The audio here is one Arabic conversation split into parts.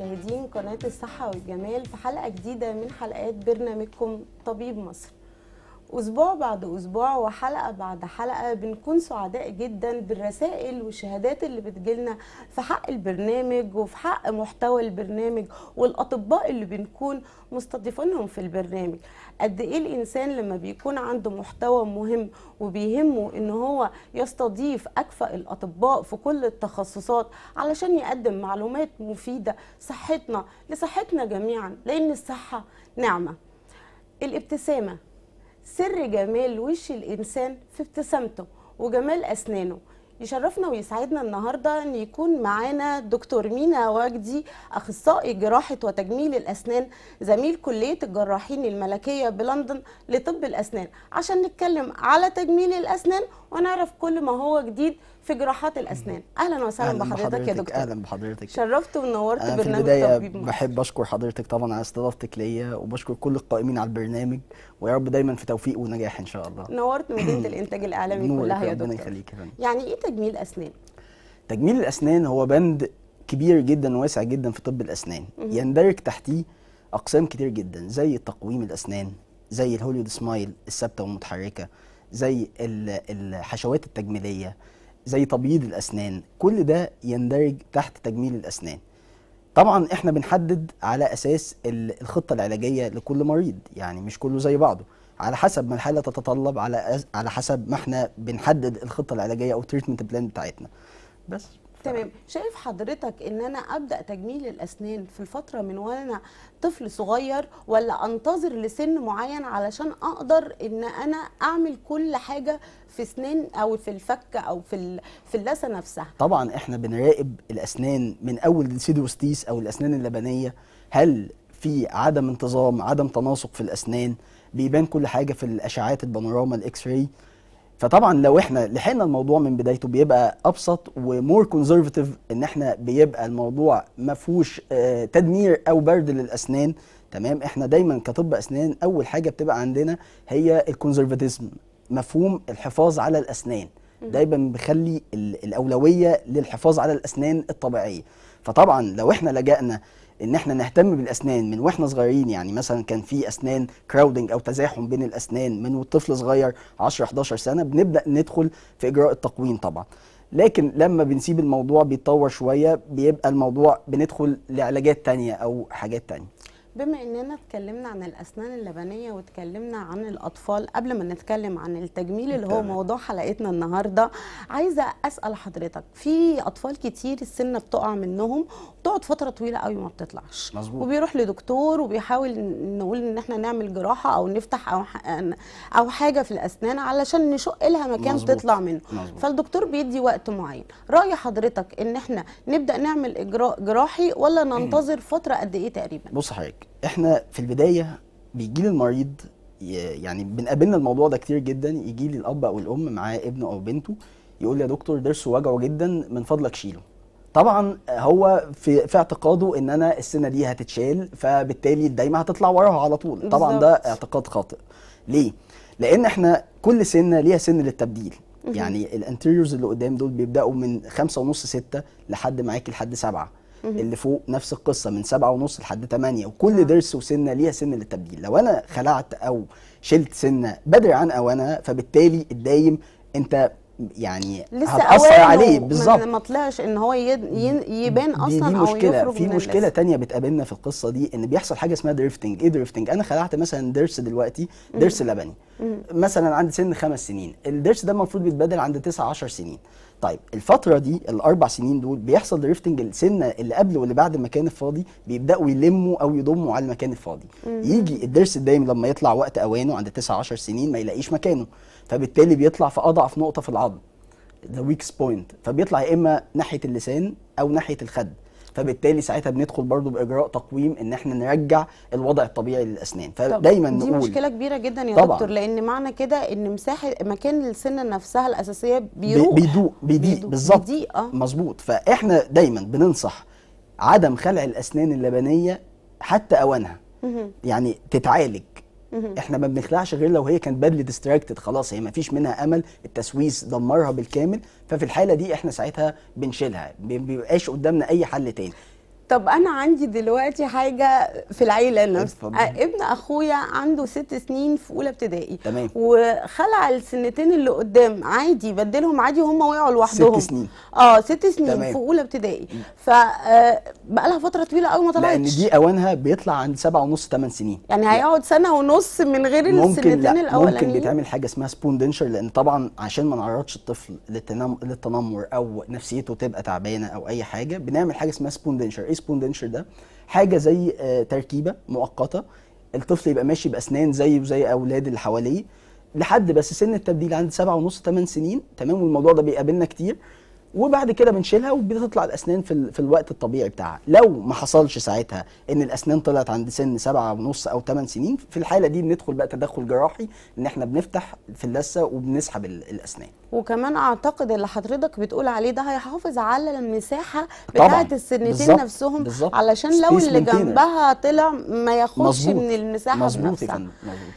مشاهدين قناة الصحة والجمال في حلقة جديدة من حلقات برنامجكم طبيب مصر أسبوع بعد أسبوع وحلقة بعد حلقة بنكون سعداء جدا بالرسائل والشهادات اللي بتجيلنا في حق البرنامج وفي حق محتوى البرنامج والأطباء اللي بنكون مستضيفينهم في البرنامج قد ايه الانسان لما بيكون عنده محتوى مهم وبيهمه ان هو يستضيف اكفأ الاطباء في كل التخصصات علشان يقدم معلومات مفيده صحتنا لصحتنا جميعا لان الصحه نعمه الابتسامه سر جمال وش الانسان في ابتسامته وجمال اسنانه يشرفنا ويسعدنا النهارده ان يكون معانا دكتور مينا وجدي اخصائي جراحه وتجميل الاسنان زميل كليه الجراحين الملكيه بلندن لطب الاسنان عشان نتكلم على تجميل الاسنان ونعرف كل ما هو جديد في جراحات الاسنان اهلا وسهلا بحضرتك يا دكتور اهلا بحضرتك شرفت ونورت برنامج في بحب اشكر حضرتك طبعا على استضافتك ليا وبشكر كل القائمين على البرنامج ويا رب دايما في توفيق ونجاح ان شاء الله نورت مدينه الانتاج الاعلامي كلها يا دكتور يخليك يعني ايه تجميل اسنان تجميل الاسنان هو بند كبير جدا واسع جدا في طب الاسنان يندرج تحتيه اقسام كتير جدا زي تقويم الاسنان زي الهوليود سمايل الثابته والمتحركه زي الحشوات التجميليه زي تبييض الاسنان كل ده يندرج تحت تجميل الاسنان طبعا احنا بنحدد على اساس الخطه العلاجيه لكل مريض يعني مش كله زي بعضه على حسب ما الحاله تتطلب على على حسب ما احنا بنحدد الخطه العلاجيه او التريتمنت بلان بتاعتنا بس تمام شايف حضرتك ان انا ابدا تجميل الاسنان في الفتره من وانا طفل صغير ولا انتظر لسن معين علشان اقدر ان انا اعمل كل حاجه في سنان او في الفك او في في اللثه نفسها طبعا احنا بنراقب الاسنان من اول السيدوستيس او الاسنان اللبنيه هل في عدم انتظام عدم تناسق في الاسنان بيبان كل حاجه في الاشعاعات البانوراما الاكس راي فطبعا لو احنا لحقنا الموضوع من بدايته بيبقى ابسط ومور كونزرفاتيف ان احنا بيبقى الموضوع ما فيهوش آه، تدمير او برد للاسنان تمام احنا دايما كطب اسنان اول حاجه بتبقى عندنا هي الكونزرفاتيزم مفهوم الحفاظ على الاسنان دايما بخلي الاولويه للحفاظ على الاسنان الطبيعيه فطبعا لو احنا لجأنا ان احنا نهتم بالاسنان من واحنا صغيرين يعني مثلا كان في اسنان كراودنج او تزاحم بين الاسنان من طفل صغير 10 11 سنه بنبدا ندخل في اجراء التقويم طبعا لكن لما بنسيب الموضوع بيتطور شويه بيبقى الموضوع بندخل لعلاجات تانية او حاجات تانية بما اننا اتكلمنا عن الاسنان اللبنيه واتكلمنا عن الاطفال قبل ما نتكلم عن التجميل اللي هو موضوع حلقتنا النهارده عايزه اسال حضرتك في اطفال كتير السنه بتقع منهم بتقعد فتره طويله قوي ما بتطلعش مزبوط. وبيروح لدكتور وبيحاول نقول ان احنا نعمل جراحه او نفتح او او حاجه في الاسنان علشان نشق لها مكان مزبوط. تطلع منه مزبوط. فالدكتور بيدي وقت معين راي حضرتك ان احنا نبدا نعمل اجراء جراحي ولا ننتظر فتره قد ايه تقريبا بص حضرتك احنا في البدايه بيجي لي المريض يعني بنقابلنا الموضوع ده كتير جدا يجي لي الاب او الام معاه ابنه او بنته يقول لي يا دكتور ضرسه وجعه جدا من فضلك شيله طبعا هو في في اعتقاده ان انا السنه دي هتتشال فبالتالي الدايمه هتطلع وراها على طول بالزبط. طبعا ده اعتقاد خاطئ ليه لان احنا كل سنه ليها سن للتبديل يعني الانتيريورز اللي قدام دول بيبداوا من خمسة ونص ستة لحد معاكي لحد سبعة اللي فوق نفس القصه من سبعة ونص لحد 8 وكل ضرس وسنه ليها سن للتبديل لو انا خلعت او شلت سنه بدري عن اوانها فبالتالي الدايم انت يعني لسه هتأثر عليه بالظبط ما طلعش ان هو يبان اصلا دي, دي مشكله او في مشكله تانية بتقابلنا في القصه دي ان بيحصل حاجه اسمها دريفتنج ايه دريفتنج انا خلعت مثلا ضرس دلوقتي ضرس لبني مثلا عند سن خمس سنين الضرس ده المفروض بيتبدل عند 9 10 سنين طيب الفتره دي الاربع سنين دول بيحصل دريفتنج السنه اللي قبل واللي بعد المكان الفاضي بيبداوا يلموا او يضموا على المكان الفاضي مم. يجي الضرس الدايم لما يطلع وقت اوانه عند 9 10 سنين ما يلاقيش مكانه فبالتالي بيطلع في اضعف نقطه في العظم ذا ويكس بوينت فبيطلع يا اما ناحيه اللسان او ناحيه الخد فبالتالي ساعتها بندخل برضو باجراء تقويم ان احنا نرجع الوضع الطبيعي للاسنان فدايما نقول دي مشكله كبيره جدا يا طبعا. دكتور لان معنى كده ان مساحه مكان السنه نفسها الاساسيه بيروح بيضيق بيضيق بالظبط آه. مظبوط فاحنا دايما بننصح عدم خلع الاسنان اللبنيه حتى اوانها يعني تتعالج احنا ما بنخلعش غير لو هي كانت بادلي ديستراكتد خلاص هي ما فيش منها امل التسويس دمرها بالكامل ففي الحاله دي احنا ساعتها بنشيلها ما بيبقاش قدامنا اي حل تاني طب انا عندي دلوقتي حاجه في العيله نفسها آه، ابن اخويا عنده ست سنين في اولى ابتدائي تمام وخلع السنتين اللي قدام عادي بدلهم عادي هم وقعوا لوحدهم ست سنين اه ست سنين تمام. في اولى ابتدائي ف آه، بقى لها فتره طويله قوي ما طلعتش لان دي اوانها بيطلع عند سبعة ونص 8 سنين يعني هيقعد سنه ونص من غير السنتين الاولانيين ممكن بيتعمل حاجه اسمها سبون دينشر لان طبعا عشان ما نعرضش الطفل للتنمر او نفسيته تبقى تعبانه او اي حاجه بنعمل حاجه اسمها سبون دينشر ايه سبون دينشر ده حاجه زي آه، تركيبه مؤقته الطفل يبقى ماشي باسنان زيه زي اولاد اللي حواليه لحد بس سن التبديل عند سبعة ونص 8 سنين تمام والموضوع ده بيقابلنا كتير وبعد كده بنشيلها وبتطلع الاسنان في, في الوقت الطبيعي بتاعها لو ما حصلش ساعتها ان الاسنان طلعت عند سن سبعة ونص او 8 سنين في الحاله دي بندخل بقى تدخل جراحي ان احنا بنفتح في اللثه وبنسحب الاسنان وكمان اعتقد اللي حضرتك بتقول عليه ده هيحافظ على المساحه بتاعه السنتين بالزبط. نفسهم بالزبط. علشان لو اللي جنبها طلع ما ياخدش من المساحه مظبوط مظبوط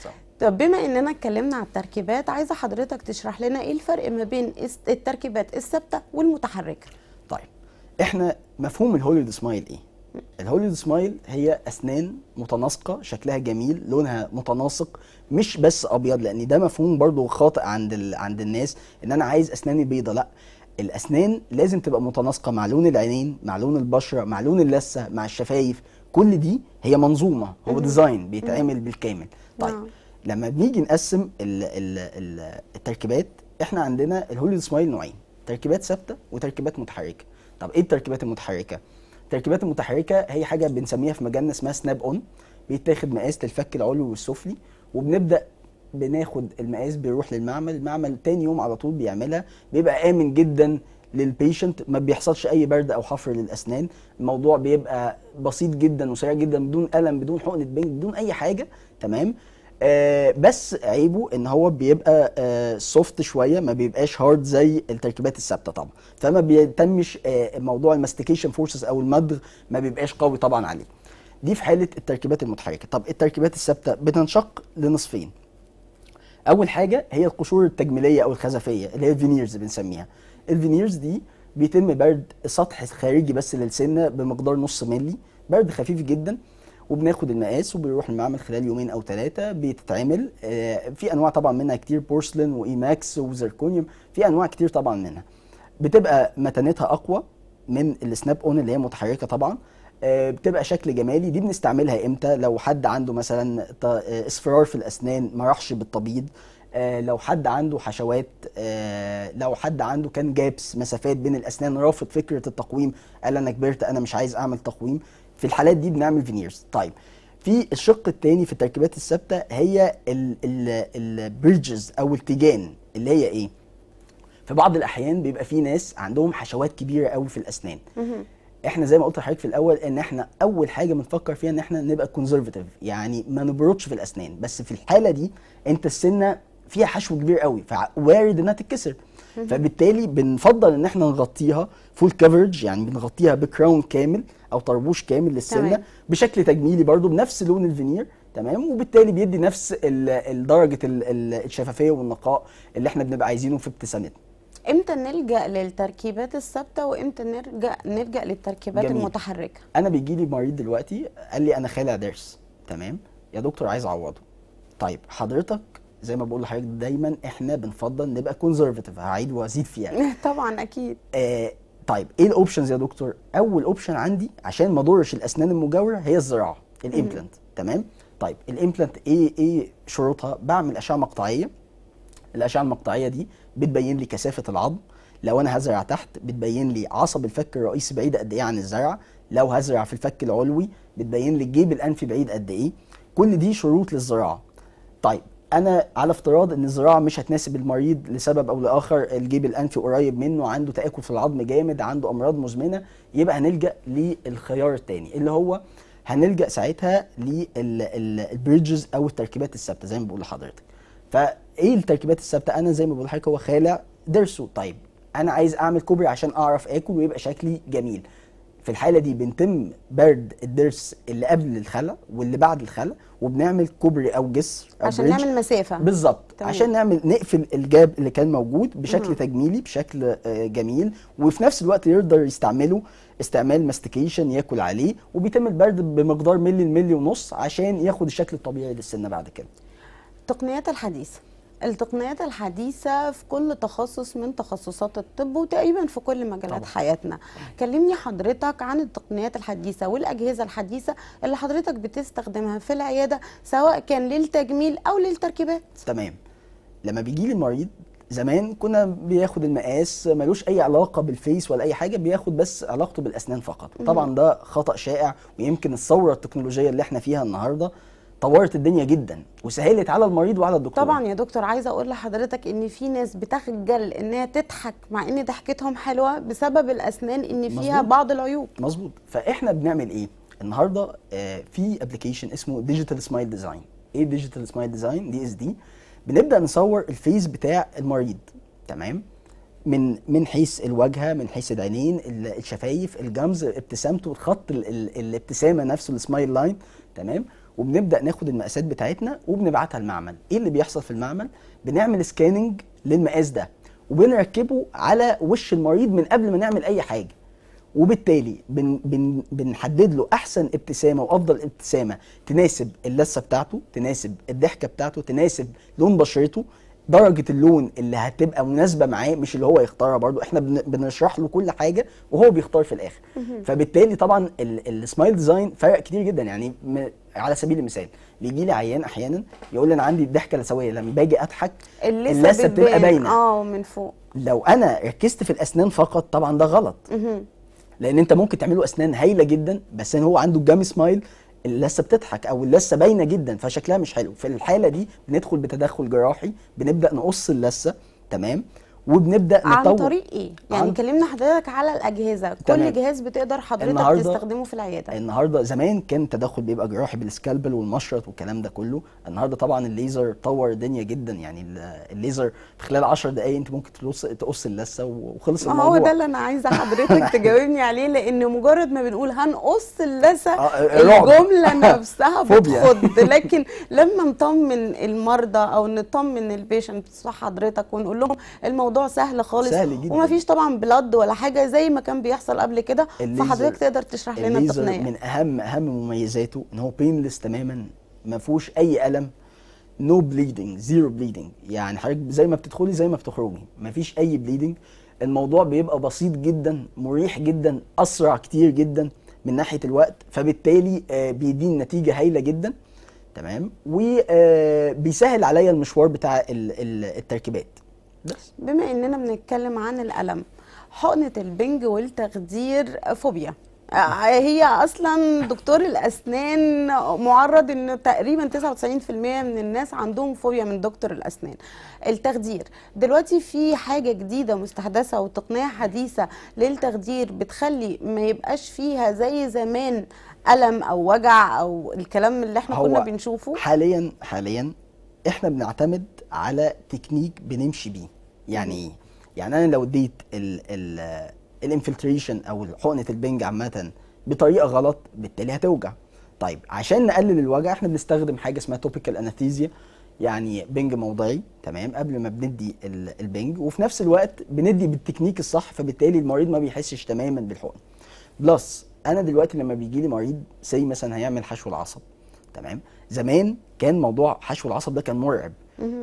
صح طب بما اننا اتكلمنا على التركيبات عايزه حضرتك تشرح لنا ايه الفرق ما بين التركيبات الثابته والمتحركه طيب احنا مفهوم الهوليود سمايل ايه الهوليود سمايل هي اسنان متناسقه شكلها جميل لونها متناسق مش بس ابيض لان ده مفهوم برضو خاطئ عند ال... عند الناس ان انا عايز اسناني بيضه لا الاسنان لازم تبقى متناسقه مع لون العينين مع لون البشره مع لون اللثه مع الشفايف كل دي هي منظومه هو ديزاين بيتعمل بالكامل طيب لما بنيجي نقسم الـ الـ التركيبات احنا عندنا الهوليود سمايل نوعين تركيبات ثابته وتركيبات متحركه طب ايه التركيبات المتحركه التركيبات المتحركه هي حاجه بنسميها في مجالنا اسمها سناب اون بيتاخد مقاس للفك العلوي والسفلي وبنبدا بناخد المقاس بيروح للمعمل المعمل تاني يوم على طول بيعملها بيبقى امن جدا للبيشنت ما بيحصلش اي برد او حفر للاسنان الموضوع بيبقى بسيط جدا وسريع جدا بدون الم بدون حقنه بنج بدون اي حاجه تمام آه بس عيبه ان هو بيبقى آه سوفت شويه ما بيبقاش هارد زي التركيبات الثابته طبعا فما بيتمش آه موضوع الماستيكيشن فورسز او المضغ ما بيبقاش قوي طبعا عليه دي في حاله التركيبات المتحركه طب التركيبات الثابته بتنشق لنصفين اول حاجه هي القشور التجميليه او الخزفيه اللي هي الفينيرز بنسميها الفينيرز دي بيتم برد سطح خارجي بس للسنه بمقدار نص ملي برد خفيف جدا وبناخد المقاس وبيروح المعمل خلال يومين او ثلاثه بتتعمل آه، في انواع طبعا منها كتير بورسلين وايماكس وزركونيوم في انواع كتير طبعا منها بتبقى متانتها اقوى من السناب اون اللي هي متحركه طبعا آه، بتبقى شكل جمالي دي بنستعملها امتى لو حد عنده مثلا آه، اصفرار في الاسنان ما راحش بالطبيب لو حد عنده حشوات لو حد عنده كان جابس مسافات بين الاسنان رافض فكره التقويم قال انا كبرت انا مش عايز اعمل تقويم في الحالات دي بنعمل فينيرز طيب في الشق الثاني في التركيبات الثابته هي البريدجز او التيجان اللي هي ايه في بعض الاحيان بيبقى في ناس عندهم حشوات كبيره قوي في الاسنان احنا زي ما قلت لحضرتك في الاول ان احنا اول حاجه بنفكر فيها ان احنا نبقى كونزرفاتيف يعني ما نبردش في الاسنان بس في الحاله دي انت السنه فيها حشو كبير قوي فوارد انها تتكسر فبالتالي بنفضل ان احنا نغطيها فول كفرج يعني بنغطيها بكراون كامل او طربوش كامل للسنه تمام. بشكل تجميلي برضو بنفس لون الفينير تمام وبالتالي بيدي نفس درجه الشفافيه والنقاء اللي احنا بنبقى عايزينه في ابتسامتنا امتى نلجا للتركيبات الثابته وامتى نرجع نلجا للتركيبات جميل. المتحركه انا بيجي لي مريض دلوقتي قال لي انا خالع ضرس تمام يا دكتور عايز اعوضه طيب حضرتك زي ما بقول لحضرتك دايما احنا بنفضل نبقى كونزرفاتيف هعيد وازيد فيها يعني. طبعا اكيد آه طيب ايه الاوبشنز يا دكتور اول اوبشن عندي عشان ما اضرش الاسنان المجاوره هي الزراعه الامبلانت تمام طيب الامبلانت ايه ايه شروطها بعمل اشعه مقطعيه الاشعه المقطعيه دي بتبين لي كثافه العظم لو انا هزرع تحت بتبين لي عصب الفك الرئيسي بعيد قد ايه عن الزرع لو هزرع في الفك العلوي بتبين لي الجيب الانفي بعيد قد ايه كل دي شروط للزراعه طيب انا على افتراض ان الزراعه مش هتناسب المريض لسبب او لاخر الجيب الانفي قريب منه عنده تاكل في العظم جامد عنده امراض مزمنه يبقى هنلجا للخيار الثاني اللي هو هنلجا ساعتها للبريدجز او التركيبات الثابته زي ما بقول لحضرتك فايه التركيبات الثابته انا زي ما بقول لحضرتك هو خالع درسه طيب انا عايز اعمل كوبري عشان اعرف اكل ويبقى شكلي جميل في الحاله دي بنتم برد الضرس اللي قبل الخلع واللي بعد الخلع وبنعمل كوبري او جسر أو عشان بريج. نعمل مسافه بالظبط عشان نعمل نقفل الجاب اللي كان موجود بشكل مم. تجميلي بشكل آه، جميل وفي نفس الوقت يقدر يستعمله استعمال ماستيكيشن ياكل عليه وبيتم البرد بمقدار ملي لملي ونص عشان ياخد الشكل الطبيعي للسنه بعد كده التقنيات الحديثه التقنيات الحديثة في كل تخصص من تخصصات الطب وتقريبا في كل مجالات طبعا. حياتنا كلمني حضرتك عن التقنيات الحديثة والأجهزة الحديثة اللي حضرتك بتستخدمها في العيادة سواء كان للتجميل أو للتركيبات تمام لما بيجي لي زمان كنا بياخد المقاس ملوش اي علاقه بالفيس ولا اي حاجه بياخد بس علاقته بالاسنان فقط طبعا ده خطا شائع ويمكن الثوره التكنولوجيه اللي احنا فيها النهارده طورت الدنيا جدا وسهلت على المريض وعلى الدكتور طبعا يا دكتور عايزه اقول لحضرتك ان في ناس بتخجل انها تضحك مع ان ضحكتهم حلوه بسبب الاسنان ان فيها مزبوط. بعض العيوب مظبوط فاحنا بنعمل ايه النهارده آه، في ابلكيشن اسمه ديجيتال سمايل ديزاين ايه ديجيتال سمايل ديزاين دي اس دي بنبدا نصور الفيس بتاع المريض تمام من من حيث الواجهه من حيث العينين الشفايف الجمز ابتسامته الخط الابتسامه نفسه السمايل لاين تمام وبنبدا ناخد المقاسات بتاعتنا وبنبعتها المعمل ايه اللي بيحصل في المعمل بنعمل سكاننج للمقاس ده وبنركبه على وش المريض من قبل ما نعمل اي حاجه وبالتالي بن بن بنحدد له احسن ابتسامه وافضل ابتسامه تناسب اللثه بتاعته تناسب الضحكه بتاعته تناسب لون بشرته درجه اللون اللي هتبقى مناسبه معاه مش اللي هو يختارها برضو احنا بنشرح له كل حاجه وهو بيختار في الاخر فبالتالي طبعا السمايل ديزاين فرق كتير جدا يعني على سبيل المثال بيجي لي عيان احيانا يقول لي انا عندي الضحكه الاسويه لما باجي اضحك اللسة بتبقى باينه اه من فوق لو انا ركزت في الاسنان فقط طبعا ده غلط لان انت ممكن تعمله اسنان هايله جدا بس هو عنده جامي سمايل اللي لسه بتضحك او اللثه باينه جدا فشكلها مش حلو في الحاله دي بندخل بتدخل جراحي بنبدا نقص اللثه تمام وبنبدا نطور عن طريق ايه؟ يعني عن... كلمنا حضرتك على الاجهزه، تمام. كل جهاز بتقدر حضرتك النهاردة... تستخدمه في العياده. النهارده زمان كان التدخل بيبقى جراحي بالسكالبل والمشرط والكلام ده كله، النهارده طبعا الليزر طور الدنيا جدا يعني الليزر في خلال 10 دقائق انت ممكن تقص تقص اللثه وخلص الموضوع. ما هو ده اللي انا عايزه حضرتك تجاوبني عليه لان مجرد ما بنقول هنقص اللثه آه، آه، الجمله نفسها بتخض لكن لما نطمن المرضى او نطمن البيشنت حضرتك ونقول لهم الموضوع الموضوع سهل خالص سهل جدا ومفيش طبعا بلد ولا حاجه زي ما كان بيحصل قبل كده فحضرتك تقدر تشرح لنا التقنيه من اهم اهم مميزاته ان هو بينلس تماما ما فيهوش اي الم نو بليدنج زيرو بليدنج يعني حضرتك زي ما بتدخلي زي ما بتخرجي مفيش اي بليدنج الموضوع بيبقى بسيط جدا مريح جدا اسرع كتير جدا من ناحيه الوقت فبالتالي آه، بيدين نتيجه هايله جدا تمام وبيسهل آه، عليا المشوار بتاع التركيبات بس بما اننا بنتكلم عن الالم حقنه البنج والتخدير فوبيا آه، هي اصلا دكتور الاسنان معرض ان تقريبا 99% من الناس عندهم فوبيا من دكتور الاسنان التخدير دلوقتي في حاجه جديده مستحدثه وتقنيه حديثه للتخدير بتخلي ما يبقاش فيها زي زمان الم او وجع او الكلام اللي احنا كنا بنشوفه حاليا حاليا احنا بنعتمد على تكنيك بنمشي بيه يعني ايه؟ يعني انا لو اديت الانفلتريشن او حقنه البنج عامه بطريقه غلط بالتالي هتوجع طيب عشان نقلل الوجع احنا بنستخدم حاجه اسمها توبيكال انستيزيا يعني بنج موضعي تمام قبل ما بندي البنج وفي نفس الوقت بندي بالتكنيك الصح فبالتالي المريض ما بيحسش تماما بالحقن بلس انا دلوقتي لما بيجي لي مريض سي مثلا هيعمل حشو العصب تمام زمان كان موضوع حشو العصب ده كان مرعب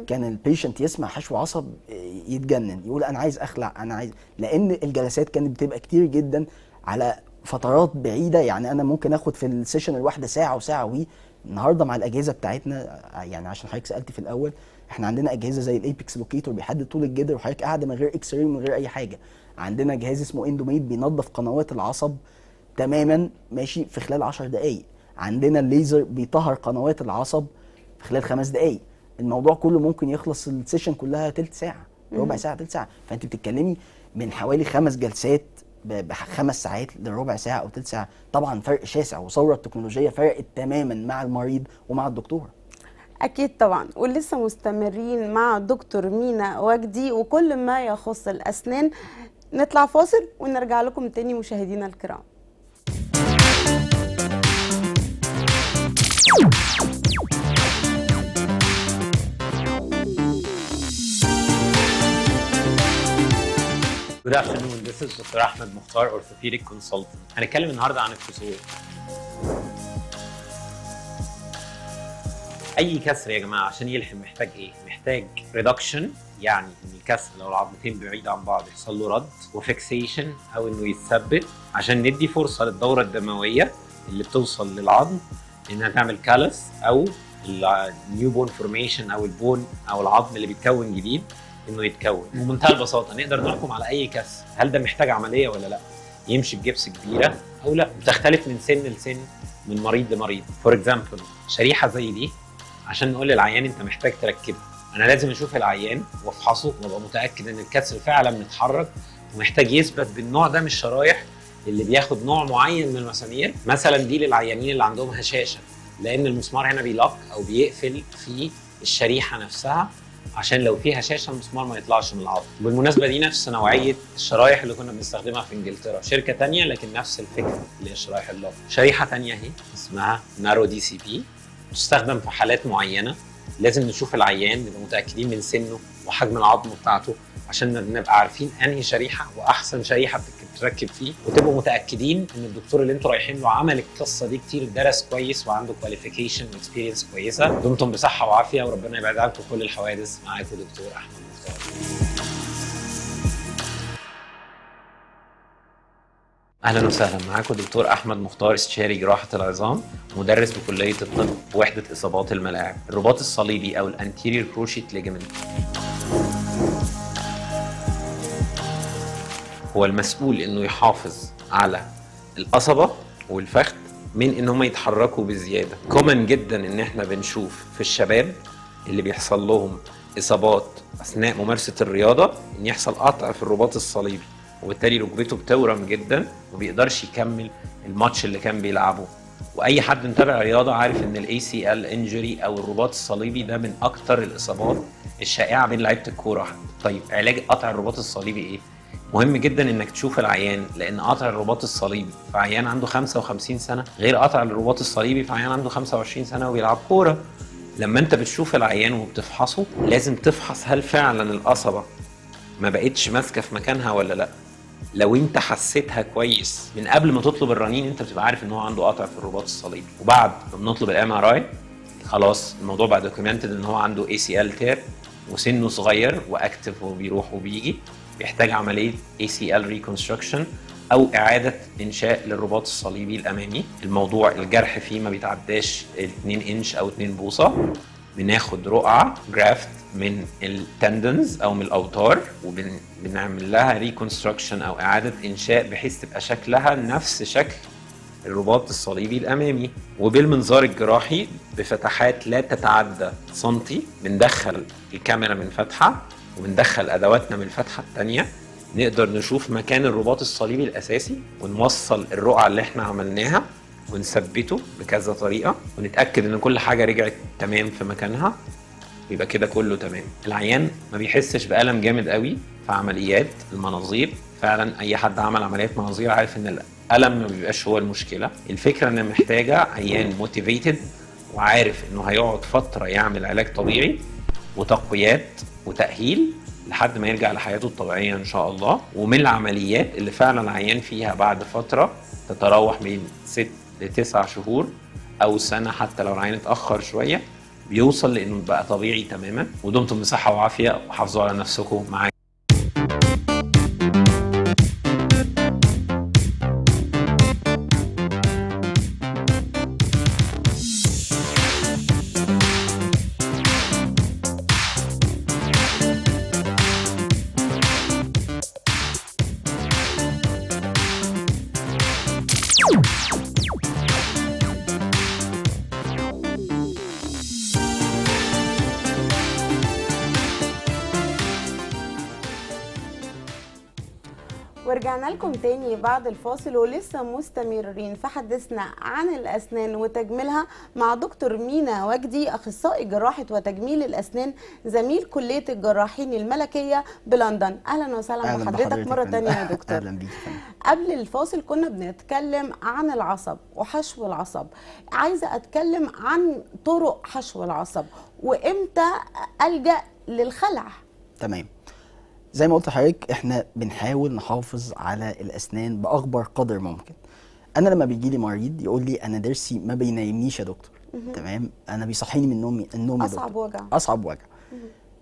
كان البيشنت يسمع حشو عصب آه، يتجنن يقول انا عايز اخلع انا عايز لان الجلسات كانت بتبقى كتير جدا على فترات بعيده يعني انا ممكن اخد في السيشن الواحده ساعه وساعه وي النهارده مع الاجهزه بتاعتنا آه، يعني عشان حضرتك سالت في الاول احنا عندنا اجهزه زي الايبكس لوكيتور بيحدد طول الجدر وحضرتك قاعده من غير اكس راي من غير اي حاجه عندنا جهاز اسمه اندوميد بينظف قنوات العصب تماما ماشي في خلال 10 دقائق عندنا الليزر بيطهر قنوات العصب في خلال خمس دقائق الموضوع كله ممكن يخلص السيشن كلها تلت ساعه ربع ساعه تلت ساعه فانت بتتكلمي من حوالي خمس جلسات بخمس ساعات لربع ساعه او تلت ساعه طبعا فرق شاسع والثوره التكنولوجيه فرقت تماما مع المريض ومع الدكتور أكيد طبعا ولسه مستمرين مع دكتور مينا وجدي وكل ما يخص الأسنان نطلع فاصل ونرجع لكم تاني مشاهدينا الكرام Good afternoon. This is Dr. Ahmed Mukhtar, orthopedic consultant. هنتكلم النهارده عن الكسور. اي كسر يا جماعه عشان يلحم محتاج ايه؟ محتاج ريدكشن يعني ان الكسر لو العظمتين بعيد عن بعض يحصل له رد وفيكسيشن او انه يتثبت عشان ندي فرصه للدوره الدمويه اللي بتوصل للعظم انها تعمل كالس او النيو بون فورميشن او البون او العظم اللي بيتكون جديد انه يتكون بمنتهى البساطه نقدر نحكم على اي كاس هل ده محتاج عمليه ولا لا يمشي بجبس كبيره او لا بتختلف من سن لسن من مريض لمريض فور اكزامبل شريحه زي دي عشان نقول للعيان انت محتاج تركبه انا لازم اشوف العيان وافحصه وابقى متاكد ان الكسر فعلا متحرك ومحتاج يثبت بالنوع ده من الشرايح اللي بياخد نوع معين من المسامير مثلا دي للعيانين اللي عندهم هشاشه لان المسمار هنا بيلق او بيقفل في الشريحه نفسها عشان لو فيها شاشه المسمار ما يطلعش من العظم بالمناسبه دي نفس نوعيه الشرايح اللي كنا بنستخدمها في انجلترا شركه ثانيه لكن نفس الفكره اللي هي شرايح اللف شريحه ثانيه اهي اسمها نارو دي سي بي تستخدم في حالات معينه لازم نشوف العيان نبقى متاكدين من سنه وحجم العظم بتاعته عشان نبقى عارفين انهي شريحه واحسن شريحه بتتكلم تركب فيه وتبقوا متاكدين ان الدكتور اللي انتوا رايحين له عمل القصه دي كتير درس كويس وعنده كواليفيكيشن واكسبيرينس كويسه دمتم بصحه وعافيه وربنا يبعد عنكم كل الحوادث معاكم دكتور احمد مختار اهلا وسهلا معاكم دكتور احمد مختار استشاري جراحه العظام مدرس بكليه الطب وحده اصابات الملاعب الرباط الصليبي او الانتيرير كروشيت ليجمنت هو المسؤول انه يحافظ على القصبه والفخذ من ان هم يتحركوا بزياده كومن جدا ان احنا بنشوف في الشباب اللي بيحصل لهم اصابات اثناء ممارسه الرياضه ان يحصل قطع في الرباط الصليبي وبالتالي ركبته بتورم جدا وبيقدرش يكمل الماتش اللي كان بيلعبه واي حد متابع رياضه عارف ان الاي سي ال انجري او الرباط الصليبي ده من اكتر الاصابات الشائعه بين لعيبه الكوره طيب علاج قطع الرباط الصليبي ايه مهم جدا انك تشوف العيان لان قطع الرباط الصليبي في عيان عنده 55 سنه غير قطع الرباط الصليبي في عيان عنده 25 سنه وبيلعب كوره لما انت بتشوف العيان وبتفحصه لازم تفحص هل فعلا القصبه ما بقتش ماسكه في مكانها ولا لا لو انت حسيتها كويس من قبل ما تطلب الرنين انت بتبقى عارف ان هو عنده قطع في الرباط الصليبي وبعد ما بنطلب الام ار اي خلاص الموضوع بقى دوكيومنتد ان هو عنده اي سي ال تير وسنه صغير واكتف وبيروح وبيجي بيحتاج عمليه ACL reconstruction او اعاده انشاء للرباط الصليبي الامامي الموضوع الجرح فيه ما بيتعداش 2 انش او 2 بوصه بناخد رقعه جرافت من التندنز او من الاوتار وبنعمل لها reconstruction او اعاده انشاء بحيث تبقى شكلها نفس شكل الرباط الصليبي الامامي وبالمنظار الجراحي بفتحات لا تتعدى سنتي بندخل الكاميرا من فتحه وبندخل ادواتنا من الفتحه الثانيه نقدر نشوف مكان الرباط الصليبي الاساسي ونوصل الرقعه اللي احنا عملناها ونثبته بكذا طريقه ونتاكد ان كل حاجه رجعت تمام في مكانها يبقى كده كله تمام العيان ما بيحسش بالم جامد قوي في عمليات المناظير فعلا اي حد عمل عمليات مناظير عارف ان الالم ما بيبقاش هو المشكله الفكره ان محتاجه عيان موتيفيتد وعارف انه هيقعد فتره يعمل علاج طبيعي وتقويات وتاهيل لحد ما يرجع لحياته الطبيعيه ان شاء الله ومن العمليات اللي فعلا عيان فيها بعد فتره تتراوح بين ست لتسع شهور او سنه حتى لو العيان اتاخر شويه بيوصل لانه بقى طبيعي تماما ودمتم بصحه وعافيه وحافظوا على نفسكم معايا بعد الفاصل ولسه مستمرين في حديثنا عن الأسنان وتجميلها مع دكتور مينا وجدي أخصائي جراحة وتجميل الأسنان زميل كلية الجراحين الملكية بلندن أهلا وسهلا بحضرتك مرة ثانيه يا دكتور أهلا بيك قبل الفاصل كنا بنتكلم عن العصب وحشو العصب عايزة أتكلم عن طرق حشو العصب وإمتى ألجأ للخلع تمام زي ما قلت لحضرتك احنا بنحاول نحافظ على الاسنان باكبر قدر ممكن انا لما بيجي لي مريض يقول لي انا ضرسي ما بينيمنيش يا دكتور تمام انا بيصحيني من نومي النوم اصعب وجع اصعب وجع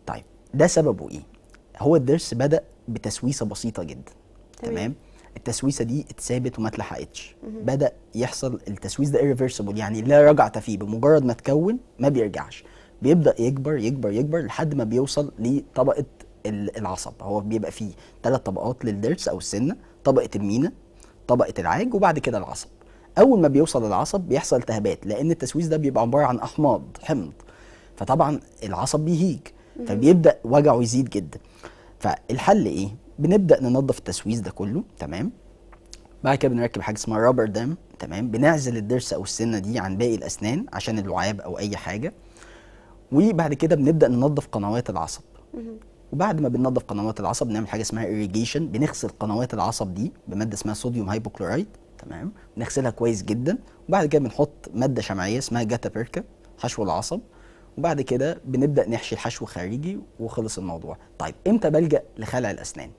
طيب ده سببه ايه هو الضرس بدا بتسويسه بسيطه جدا تمام, التسويسه دي اتثابت وما اتلحقتش بدا يحصل التسويس ده irreversible يعني لا رجعه فيه بمجرد ما تكون ما بيرجعش بيبدا يكبر يكبر يكبر لحد ما بيوصل لطبقه العصب هو بيبقى فيه ثلاث طبقات للضرس او السنه طبقه المينا طبقه العاج وبعد كده العصب اول ما بيوصل العصب بيحصل التهابات لان التسويس ده بيبقى عباره عن احماض حمض فطبعا العصب بيهيج فبيبدا وجعه يزيد جدا فالحل ايه بنبدا ننظف التسويس ده كله تمام بعد كده بنركب حاجه اسمها رابر دام تمام بنعزل الضرس او السنه دي عن باقي الاسنان عشان اللعاب او اي حاجه وبعد كده بنبدا ننظف قنوات العصب وبعد ما بننظف قنوات العصب بنعمل حاجه اسمها irrigation بنغسل قنوات العصب دي بماده اسمها صوديوم هايبوكلورايد تمام بنغسلها كويس جدا وبعد كده بنحط ماده شمعيه اسمها جاتا بيركا حشو العصب وبعد كده بنبدا نحشي الحشو خارجي وخلص الموضوع طيب امتى بلجا لخلع الاسنان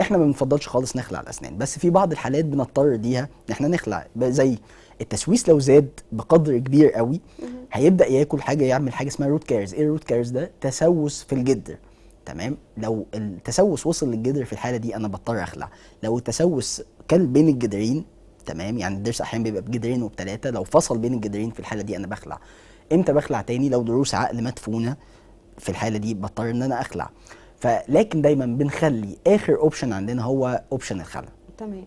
احنا ما بنفضلش خالص نخلع الاسنان بس في بعض الحالات بنضطر ليها ان احنا نخلع زي التسويس لو زاد بقدر كبير قوي هيبدا ياكل حاجه يعمل حاجه اسمها روت كيرز ايه الروت كيرز ده تسوس في الجدر تمام لو التسوس وصل للجدر في الحاله دي انا بضطر اخلع لو التسوس كان بين الجدرين تمام يعني الضرس احيانا بيبقى بجدرين وبتلاته لو فصل بين الجدرين في الحاله دي انا بخلع امتى بخلع تاني لو ضروس عقل مدفونه في الحاله دي بضطر ان انا اخلع فلكن دايما بنخلي اخر اوبشن عندنا هو اوبشن الخلع تمام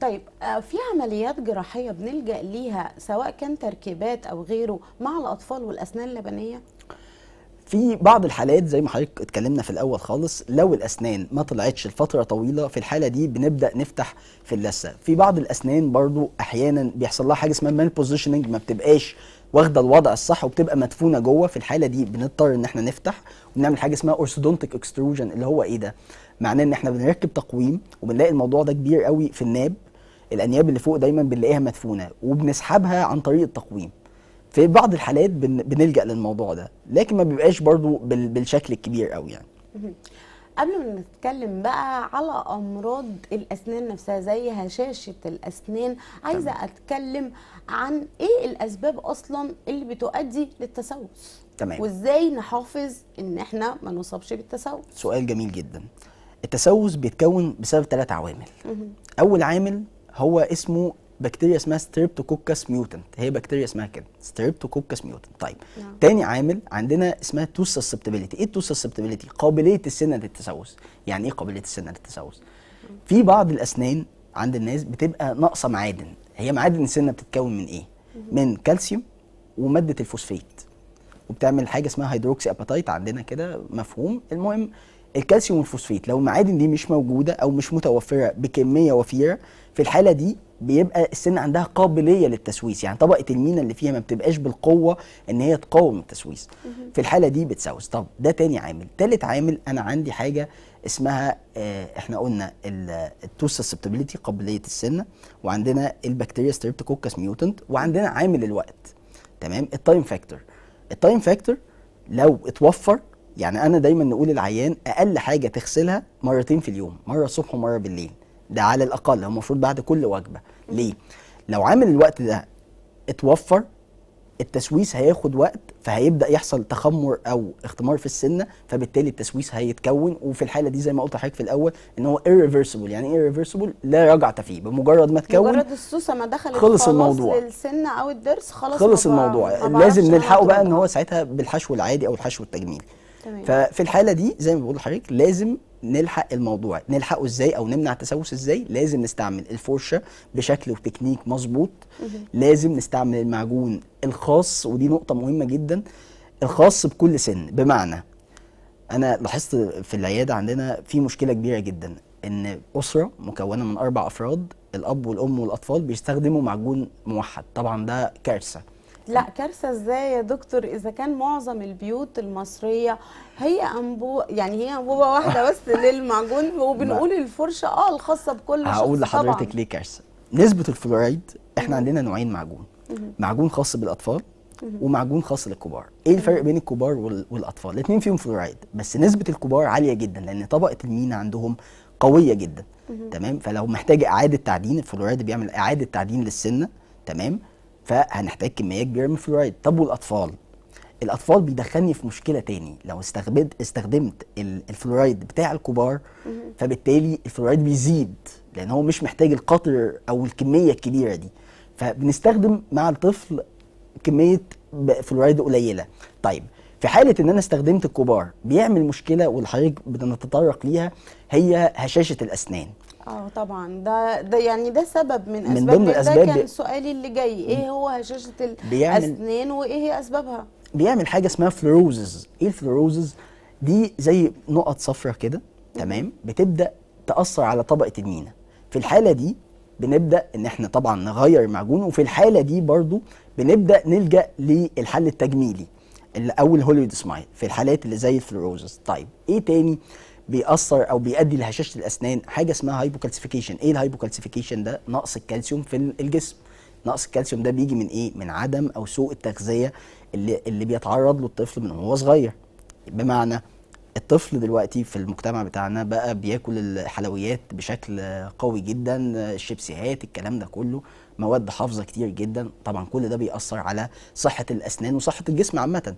طيب آه، في عمليات جراحيه بنلجا ليها سواء كان تركيبات او غيره مع الاطفال والاسنان اللبنيه في بعض الحالات زي ما حضرتك اتكلمنا في الاول خالص لو الاسنان ما طلعتش لفتره طويله في الحاله دي بنبدا نفتح في اللثه في بعض الاسنان برضو احيانا بيحصل لها حاجه اسمها مال بوزيشننج ما بتبقاش واخده الوضع الصح وبتبقى مدفونه جوه في الحاله دي بنضطر ان احنا نفتح وبنعمل حاجه اسمها اورثودونتيك اكستروجن اللي هو ايه ده معناه ان احنا بنركب تقويم وبنلاقي الموضوع ده كبير قوي في الناب الانياب اللي فوق دايما بنلاقيها مدفونه وبنسحبها عن طريق التقويم في بعض الحالات بن بنلجا للموضوع ده لكن ما بيبقاش برضو بال بالشكل الكبير قوي يعني قبل ما نتكلم بقى على امراض الاسنان نفسها زي هشاشه الاسنان عايزه اتكلم عن ايه الاسباب اصلا اللي بتؤدي للتسوس تمام وازاي نحافظ ان احنا ما نصابش بالتسوس سؤال جميل جدا التسوس بيتكون بسبب ثلاث عوامل مم. اول عامل هو اسمه بكتيريا اسمها ستريبتوكوكاس ميوتنت هي بكتيريا اسمها كده ستريبتوكوكاس ميوتنت طيب نعم. تاني عامل عندنا اسمها تو سسبتبيليتي ايه تو سسبتبيليتي قابليه السنه للتسوس يعني ايه قابليه السنه للتسوس في بعض الاسنان عند الناس بتبقى ناقصه معادن هي معادن السنه بتتكون من ايه من كالسيوم وماده الفوسفيت وبتعمل حاجه اسمها هيدروكسي اباتايت عندنا كده مفهوم المهم الكالسيوم والفوسفيت لو المعادن دي مش موجوده او مش متوفره بكميه وفيره في الحاله دي بيبقى السن عندها قابليه للتسويس يعني طبقه المينا اللي فيها ما بتبقاش بالقوه ان هي تقاوم التسويس في الحاله دي بتسوس طب ده تاني عامل تالت عامل انا عندي حاجه اسمها اه احنا قلنا التوس سسبتابيليتي قابليه السنه وعندنا البكتيريا ستريبتوكوكس ميوتنت وعندنا عامل الوقت تمام التايم فاكتور التايم فاكتور لو اتوفر يعني انا دايما نقول العيان اقل حاجه تغسلها مرتين في اليوم مره الصبح ومره بالليل ده على الاقل هو المفروض بعد كل وجبه ليه لو عامل الوقت ده اتوفر التسويس هياخد وقت فهيبدا يحصل تخمر او اختمار في السنه فبالتالي التسويس هيتكون وفي الحاله دي زي ما قلت لحضرتك في الاول ان هو irreversible يعني ايه irreversible لا رجعه فيه بمجرد ما تكون مجرد السوسه ما دخلت خلص الموضوع للسنه او الضرس خلص خلص الموضوع لازم نلحقه بقى ان هو ساعتها بالحشو العادي او الحشو التجميلي تمام. ففي الحاله دي زي ما بقول لحضرتك لازم نلحق الموضوع نلحقه ازاي او نمنع التسوس ازاي لازم نستعمل الفرشه بشكل وتكنيك مظبوط لازم نستعمل المعجون الخاص ودي نقطه مهمه جدا الخاص بكل سن بمعنى انا لاحظت في العياده عندنا في مشكله كبيره جدا ان اسره مكونه من اربع افراد الاب والام والاطفال بيستخدموا معجون موحد طبعا ده كارثه لا كارثه ازاي يا دكتور اذا كان معظم البيوت المصريه هي انبوبه يعني هي انبوبه واحده بس للمعجون وبنقول الفرشه اه الخاصه بكل شخص هقول لحضرتك ليه كارثه نسبه الفلورايد احنا عندنا نوعين معجون معجون خاص بالاطفال ومعجون خاص للكبار ايه الفرق بين الكبار والاطفال الاثنين فيهم فلورايد بس نسبه الكبار عاليه جدا لان طبقه المينا عندهم قويه جدا تمام فلو محتاج اعاده تعدين الفلورايد بيعمل اعاده تعدين للسنه تمام فهنحتاج كميه كبيره من الفلورايد طب والاطفال الاطفال بيدخلني في مشكله تاني لو استخدمت استخدمت الفلورايد بتاع الكبار فبالتالي الفلورايد بيزيد لان هو مش محتاج القطر او الكميه الكبيره دي فبنستخدم مع الطفل كميه فلورايد قليله طيب في حاله ان انا استخدمت الكبار بيعمل مشكله واللي حضرتك بنتطرق ليها هي هشاشه الاسنان اه طبعا ده ده يعني ده سبب من اسباب من ضمن الاسباب ده كان سؤالي اللي جاي ايه هو هشاشه الاسنان وايه هي اسبابها بيعمل حاجه اسمها فلوروزز ايه الفلوروزز دي زي نقط صفرة كده تمام بتبدا تاثر على طبقه المينا في الحاله دي بنبدا ان احنا طبعا نغير المعجون وفي الحاله دي برضو بنبدا نلجا للحل التجميلي اللي اول هوليود سمايل في الحالات اللي زي الفلوروزز طيب ايه تاني بيأثر او بيؤدي لهشاشه الاسنان حاجه اسمها هايبوكالسيفيكيشن ايه الهايبوكالسيفيكيشن ده نقص الكالسيوم في الجسم نقص الكالسيوم ده بيجي من ايه من عدم او سوء التغذيه اللي اللي بيتعرض له الطفل من وهو صغير بمعنى الطفل دلوقتي في المجتمع بتاعنا بقى بياكل الحلويات بشكل قوي جدا الشيبسيهات الكلام ده كله مواد حافظه كتير جدا طبعا كل ده بيأثر على صحه الاسنان وصحه الجسم عامه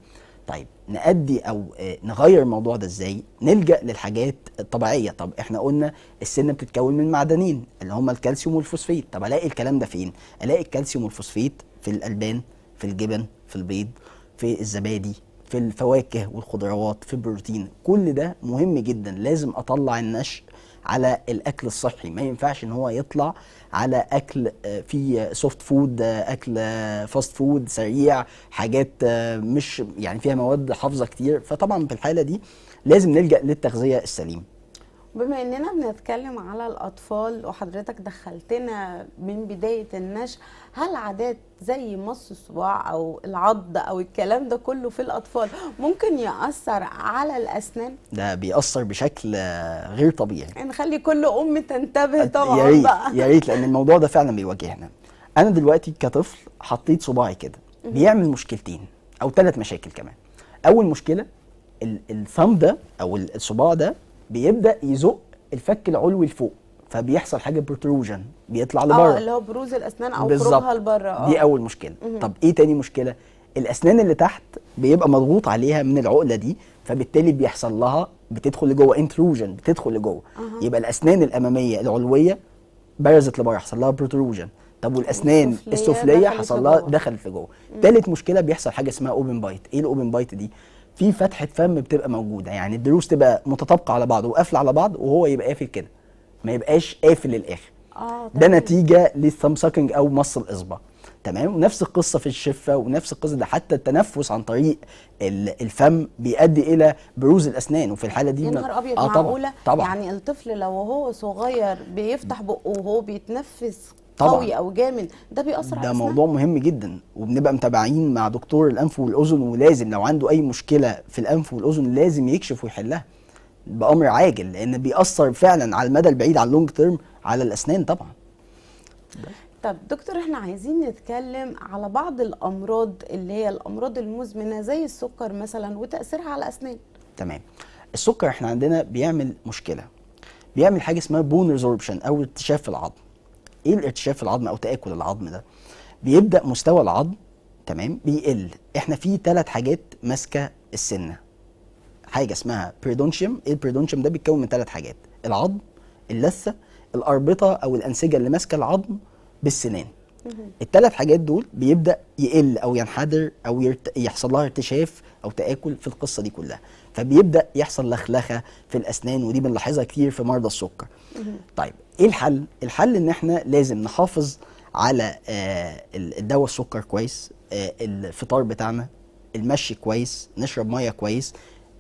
طيب نأدي او آه، نغير الموضوع ده ازاي نلجا للحاجات الطبيعيه طب احنا قلنا السن بتتكون من معدنين اللي هم الكالسيوم والفوسفيت طب الاقي الكلام ده فين الاقي الكالسيوم والفوسفيت في الالبان في الجبن في البيض في الزبادي في الفواكه والخضروات في البروتين كل ده مهم جدا لازم اطلع النشء على الاكل الصحي ما ينفعش ان هو يطلع على اكل آه، في سوفت فود آه، اكل فاست آه، فود سريع حاجات مش يعني فيها مواد حافظه كتير فطبعا في الحاله دي لازم نلجا للتغذيه السليمه بما اننا بنتكلم على الاطفال وحضرتك دخلتنا من بدايه النشأ هل عادات زي مص الصباع او العض او الكلام ده كله في الاطفال ممكن ياثر على الاسنان ده بيأثر بشكل غير طبيعي نخلي كل ام تنتبه طبعا يا ريت يا ريت لان الموضوع ده فعلا بيواجهنا انا دلوقتي كطفل حطيت صباعي كده بيعمل مشكلتين او ثلاث مشاكل كمان اول مشكله الثم ده او الصباع ده بيبدا يزق الفك العلوي لفوق فبيحصل حاجه بروتروجن بيطلع لبره اه اللي هو بروز الاسنان او خروجها لبره آه. دي اول مشكله مم. طب ايه تاني مشكله الاسنان اللي تحت بيبقى مضغوط عليها من العقله دي فبالتالي بيحصل لها بتدخل لجوه انتروجن بتدخل لجوه أه. يبقى الاسنان الاماميه العلويه بارزت لبره يحصل لها بروتروجن طب والاسنان السفليه حصل لها دخلت لجوه ثالث مشكله بيحصل حاجه اسمها اوبن بايت ايه الاوبن بايت دي في فتحه فم بتبقى موجوده يعني الضروس تبقى متطابقه على بعض وقافله على بعض وهو يبقى قافل كده ما يبقاش قافل للاخر اه ده نتيجه للثم ساكنج او مص الاصبع تمام ونفس القصه في الشفه ونفس القصه ده حتى التنفس عن طريق الفم بيؤدي الى بروز الاسنان وفي الحاله دي يا نهار ابيض آه معقوله طبعا يعني الطفل لو هو صغير بيفتح بقه وهو بيتنفس طبعا قوي او جامد ده بيأثر على ده موضوع مهم جدا وبنبقى متابعين مع دكتور الانف والاذن ولازم لو عنده اي مشكله في الانف والاذن لازم يكشف ويحلها بامر عاجل لان بيأثر فعلا على المدى البعيد على اللونج تيرم على الاسنان طبعا طب دكتور احنا عايزين نتكلم على بعض الامراض اللي هي الامراض المزمنه زي السكر مثلا وتاثيرها على الاسنان تمام السكر احنا عندنا بيعمل مشكله بيعمل حاجه اسمها بون ريزوربشن او ارتشاف في العظم ايه الارتشاف في العظم او تاكل العظم ده بيبدا مستوى العظم تمام بيقل احنا في ثلاث حاجات ماسكه السنه حاجه اسمها بريدونشيوم ايه البريدونشيوم ده بيتكون من ثلاث حاجات العظم اللثه الاربطه او الانسجه اللي ماسكه العظم بالسنان الثلاث حاجات دول بيبدا يقل او ينحدر او يرت... يحصل لها ارتشاف او تاكل في القصه دي كلها فبيبدا يحصل لخلخه في الاسنان ودي بنلاحظها كتير في مرضى السكر طيب ايه الحل الحل ان احنا لازم نحافظ على آه، الدواء السكر كويس آه، الفطار بتاعنا المشي كويس نشرب ميه كويس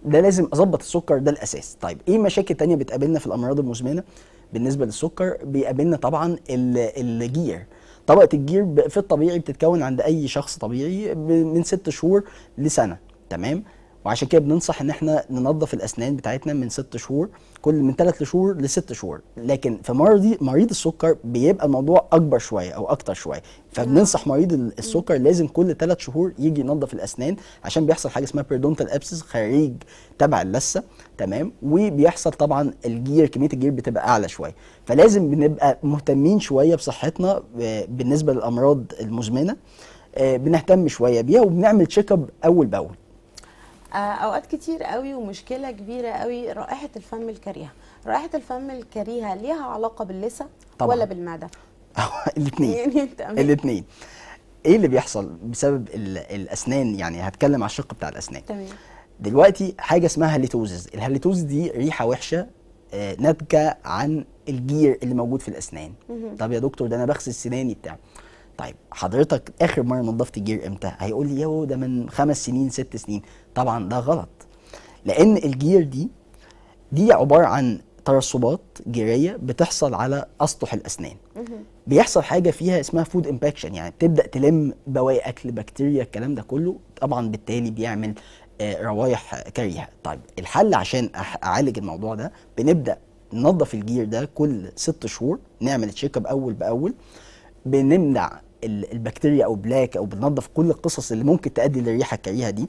ده لازم اظبط السكر ده الاساس طيب ايه مشاكل تانية بتقابلنا في الامراض المزمنه بالنسبه للسكر بيقابلنا طبعا الجير طبقه الجير في الطبيعي بتتكون عند اي شخص طبيعي من ست شهور لسنه تمام وعشان كده بننصح ان احنا ننظف الاسنان بتاعتنا من ست شهور كل من ثلاث شهور لست شهور لكن في مرضي مريض السكر بيبقى الموضوع اكبر شويه او اكتر شويه فبننصح آه. مريض السكر لازم كل ثلاث شهور يجي ينظف الاسنان عشان بيحصل حاجه اسمها بيردونتال ابسس خارج تبع اللثه تمام وبيحصل طبعا الجير كميه الجير بتبقى اعلى شويه فلازم بنبقى مهتمين شويه بصحتنا آه، بالنسبه للامراض المزمنه آه، بنهتم شويه بيها وبنعمل تشيك اب اول باول آه، اوقات كتير قوي ومشكله كبيره قوي رائحه الفم الكريهه رائحه الفم الكريهه ليها علاقه باللثه ولا بالمعده الاثنين يعني الاثنين ايه اللي بيحصل بسبب الاسنان يعني هتكلم على الشق بتاع الاسنان تمام دلوقتي حاجه اسمها هاليتوزز الهاليتوزز دي ريحه وحشه آه، ناتجه عن الجير اللي موجود في الاسنان طب يا دكتور ده انا بغسل سناني بتاع طيب حضرتك اخر مره نظفت جير امتى هيقول لي ياو ده من خمس سنين ست سنين طبعا ده غلط لان الجير دي دي عباره عن ترسبات جيريه بتحصل على اسطح الاسنان بيحصل حاجه فيها اسمها فود امباكشن يعني بتبدا تلم بواقي اكل بكتيريا الكلام ده كله طبعا بالتالي بيعمل آه، روايح كريهه طيب الحل عشان اعالج الموضوع ده بنبدا ننظف الجير ده كل ست شهور نعمل تشيك اب اول باول بنمنع البكتيريا او بلاك او بننظف كل القصص اللي ممكن تؤدي للريحه الكريهه دي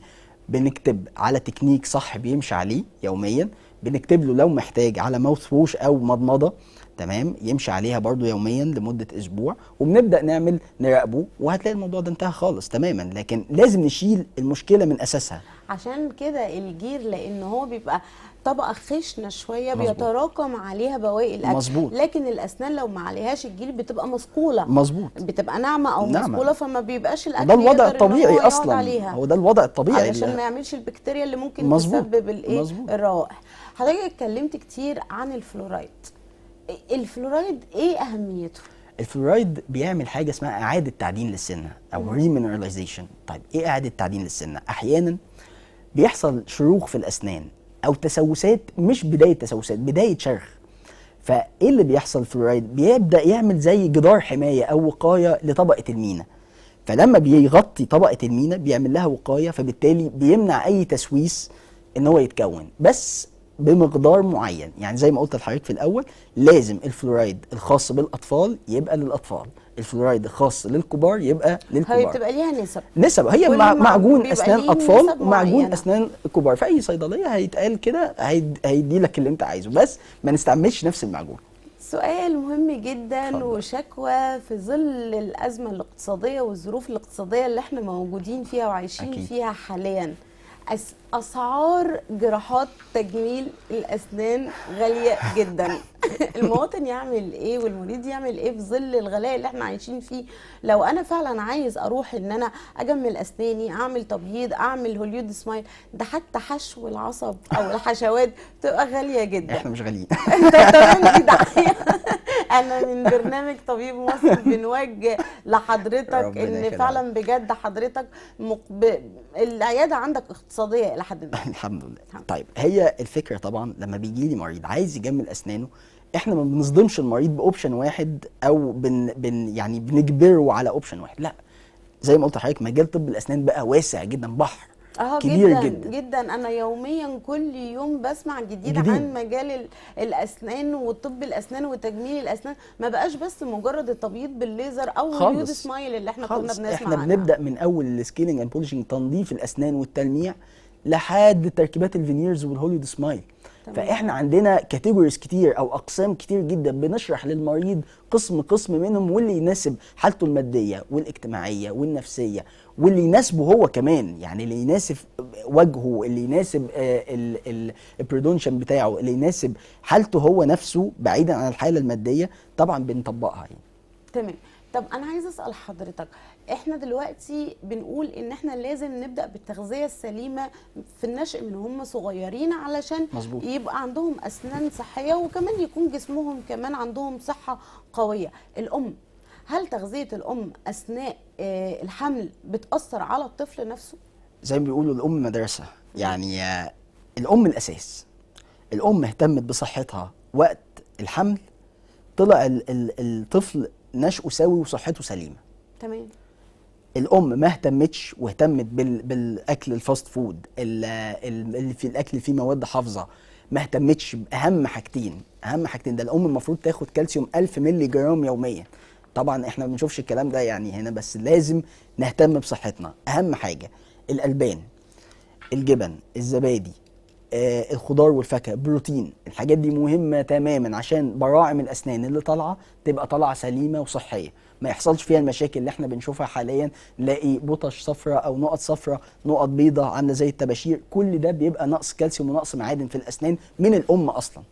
بنكتب على تكنيك صح بيمشي عليه يوميا بنكتب له لو محتاج على ماوث ووش او مضمضه تمام يمشي عليها برضو يوميا لمده اسبوع وبنبدا نعمل نراقبه وهتلاقي الموضوع ده انتهى خالص تماما لكن لازم نشيل المشكله من اساسها عشان كده الجير لان هو بيبقى طبقه خشنه شويه مزبوط. بيتراكم عليها بواقي الاكل مزبوط. لكن الاسنان لو ما عليهاش الجيل بتبقى مصقوله مظبوط بتبقى ناعمه او نعمة. مصقوله فما بيبقاش الاكل ده الوضع الطبيعي اصلا عليها. هو ده الوضع الطبيعي عشان ما يعملش البكتيريا اللي ممكن مزبوط. تسبب الايه الروائح حضرتك اتكلمت كتير عن الفلورايد الفلورايد ايه اهميته الفلورايد بيعمل حاجه اسمها اعاده تعدين للسنه او ريمينراليزيشن طيب ايه اعاده تعدين للسنه احيانا بيحصل شروخ في الاسنان او تسوسات مش بدايه تسوسات بدايه شرخ فايه اللي بيحصل فلورايد بيبدا يعمل زي جدار حمايه او وقايه لطبقه المينا فلما بيغطي طبقه المينا بيعمل لها وقايه فبالتالي بيمنع اي تسويس ان هو يتكون بس بمقدار معين يعني زي ما قلت لحضرتك في الاول لازم الفلورايد الخاص بالاطفال يبقى للاطفال الفلورايد خاص للكبار يبقى للكبار هي بتبقى ليها نسب نسب هي معجون اسنان اطفال ومعجون اسنان كبار في اي صيدليه هيتقال كده هيدي لك اللي انت عايزه بس ما نستعملش نفس المعجون سؤال مهم جدا فضل. وشكوى في ظل الازمه الاقتصاديه والظروف الاقتصاديه اللي احنا موجودين فيها وعايشين أكيد. فيها حاليا اسعار جراحات تجميل الاسنان غاليه جدا المواطن يعمل ايه والمريض يعمل ايه في ظل الغلاء اللي احنا عايشين فيه لو انا فعلا عايز اروح ان انا اجمل اسناني اعمل تبييض اعمل هوليود سمايل ده حتى حشو العصب او الحشوات تبقى غاليه جدا احنا مش غاليين انا من برنامج طبيب مصر بنوجه لحضرتك ان فعلا بجد حضرتك مقب... العياده عندك اقتصاديه الى حد ما الحمد لله الحمد. طيب هي الفكره طبعا لما بيجي لي مريض عايز يجمل اسنانه احنا ما بنصدمش المريض باوبشن واحد او بن, بن يعني بنجبره على اوبشن واحد لا زي ما قلت لحضرتك مجال طب الاسنان بقى واسع جدا بحر اه كبير جدا, جدا جدا انا يوميا كل يوم بسمع جديد, جديد. عن مجال الاسنان وطب الاسنان وتجميل الاسنان ما بقاش بس مجرد التبييض بالليزر او اليود سمايل اللي احنا خالص. كنا بنسمع احنا بنبدا عنها. من اول السكيلينج اند بولشنج تنظيف الاسنان والتلميع لحد تركيبات الفينيرز والهوليود سمايل فاحنا عندنا كاتيجوريز كتير او اقسام كتير جدا بنشرح للمريض قسم قسم منهم واللي يناسب حالته الماديه والاجتماعيه والنفسيه واللي يناسبه هو كمان يعني اللي يناسب وجهه اللي يناسب آه، البرودونشن بتاعه اللي يناسب حالته هو نفسه بعيدا عن الحاله الماديه طبعا بنطبقها يعني تمام طب انا عايزه اسال حضرتك احنا دلوقتي بنقول ان احنا لازم نبدا بالتغذيه السليمه في النشء من هم صغيرين علشان مزبوط. يبقى عندهم اسنان صحيه وكمان يكون جسمهم كمان عندهم صحه قويه الام هل تغذيه الام اثناء آه، الحمل بتاثر على الطفل نفسه زي ما بيقولوا الام مدرسه يعني آه، الام الاساس الام اهتمت بصحتها وقت الحمل طلع الطفل نشأه سوي وصحته سليمه تمام الام ما اهتمتش واهتمت بال... بالاكل الفاست فود اللي في الاكل فيه مواد حافظه ما اهتمتش باهم حاجتين اهم حاجتين ده الام المفروض تاخد كالسيوم 1000 مللي جرام يوميا طبعا احنا ما بنشوفش الكلام ده يعني هنا بس لازم نهتم بصحتنا اهم حاجه الالبان الجبن الزبادي آه الخضار والفاكهه بروتين الحاجات دي مهمه تماما عشان براعم الاسنان اللي طالعه تبقى طالعه سليمه وصحيه ما يحصلش فيها المشاكل اللي احنا بنشوفها حاليا نلاقي بطش صفراء او نقط صفراء نقط بيضاء عامله زي الطباشير كل ده بيبقى نقص كالسيوم ونقص معادن في الاسنان من الام اصلا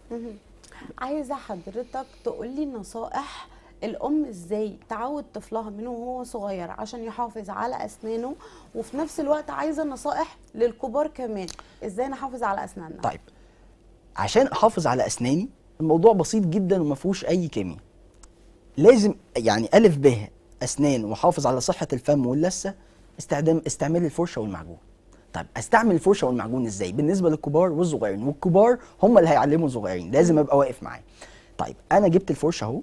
عايزه حضرتك تقولي نصائح الام ازاي تعود طفلها من وهو صغير عشان يحافظ على اسنانه وفي نفس الوقت عايزه نصائح للكبار كمان ازاي نحافظ على اسناننا طيب عشان احافظ على اسناني الموضوع بسيط جدا وما فيهوش اي كيمياء لازم يعني الف ب اسنان واحافظ على صحه الفم واللثه استخدام استعمال الفرشه والمعجون طيب استعمل الفرشه والمعجون ازاي بالنسبه للكبار والصغيرين والكبار هم اللي هيعلموا الصغيرين لازم ابقى واقف معاه طيب انا جبت الفرشه اهو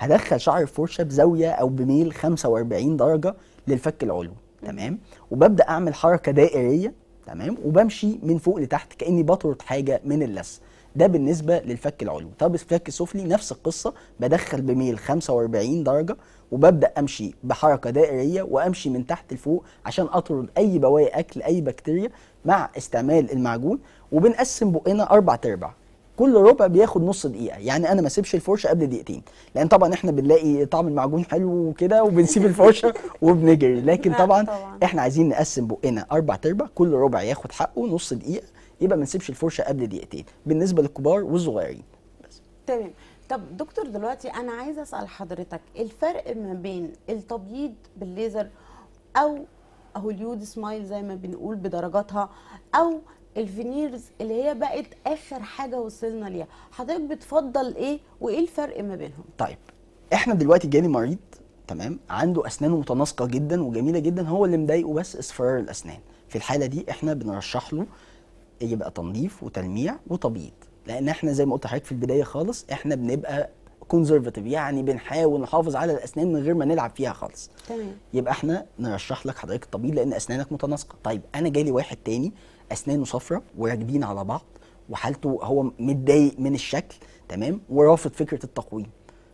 هدخل شعر الفرشه بزاويه او بميل 45 درجه للفك العلوي تمام وببدا اعمل حركه دائريه تمام وبمشي من فوق لتحت كاني بطرد حاجه من اللثه ده بالنسبه للفك العلوي طب الفك السفلي نفس القصه بدخل بميل 45 درجه وببدا امشي بحركه دائريه وامشي من تحت لفوق عشان اطرد اي بواقي اكل اي بكتيريا مع استعمال المعجون وبنقسم بقنا اربع ارباع كل ربع بياخد نص دقيقه يعني انا ما اسيبش الفرشه قبل دقيقتين لان طبعا احنا بنلاقي طعم المعجون حلو وكده وبنسيب الفرشه وبنجري لكن طبعا, احنا عايزين نقسم بقنا اربع تربع كل ربع ياخد حقه نص دقيقه يبقى ما نسيبش الفرشه قبل دقيقتين بالنسبه للكبار والصغيرين بس تمام طب دكتور دلوقتي انا عايزه اسال حضرتك الفرق ما بين التبييض بالليزر او هوليود سمايل زي ما بنقول بدرجاتها او الفينيرز اللي هي بقت اخر حاجه وصلنا ليها حضرتك بتفضل ايه وايه الفرق ما بينهم طيب احنا دلوقتي جاني مريض تمام عنده اسنانه متناسقه جدا وجميله جدا هو اللي مضايقه بس اصفرار الاسنان في الحاله دي احنا بنرشح له يبقى تنظيف وتلميع وتبييض لان احنا زي ما قلت لحضرتك في البدايه خالص احنا بنبقى كونزرفاتيف يعني بنحاول نحافظ على الاسنان من غير ما نلعب فيها خالص تمام يبقى احنا نرشح لك حضرتك الطبيب لان اسنانك متناسقه طيب انا جالي واحد تاني اسنانه صفرة وراكبين على بعض وحالته هو متضايق من الشكل تمام ورافض فكره التقويم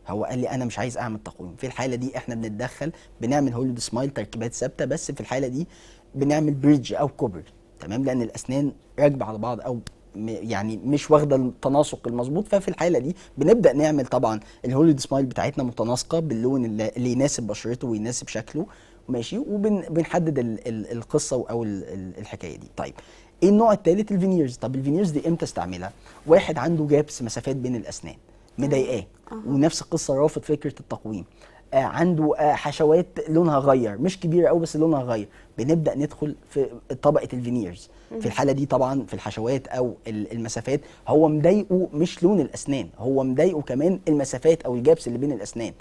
هو قال لي انا مش عايز اعمل تقويم في الحاله دي احنا بنتدخل بنعمل هوليود سمايل تركيبات ثابته بس في الحاله دي بنعمل بريدج او كوبري تمام لان الاسنان راكبه على بعض او يعني مش واخده التناسق المظبوط ففي الحاله دي بنبدا نعمل طبعا الهوليود سمايل بتاعتنا متناسقه باللون اللي يناسب بشرته ويناسب شكله ماشي وبنحدد القصه او الحكايه دي طيب ايه النوع الثالث الفينيرز طب الفينيرز دي امتى استعملها واحد عنده جابس مسافات بين الاسنان مضايقاه ونفس القصه رافض فكره التقويم آه عنده آه حشوات لونها غير مش كبيره قوي بس لونها غير بنبدا ندخل في طبقه الفينيرز في الحاله دي طبعا في الحشوات او المسافات هو مضايقه مش لون الاسنان هو مضايقه كمان المسافات او الجابس اللي بين الاسنان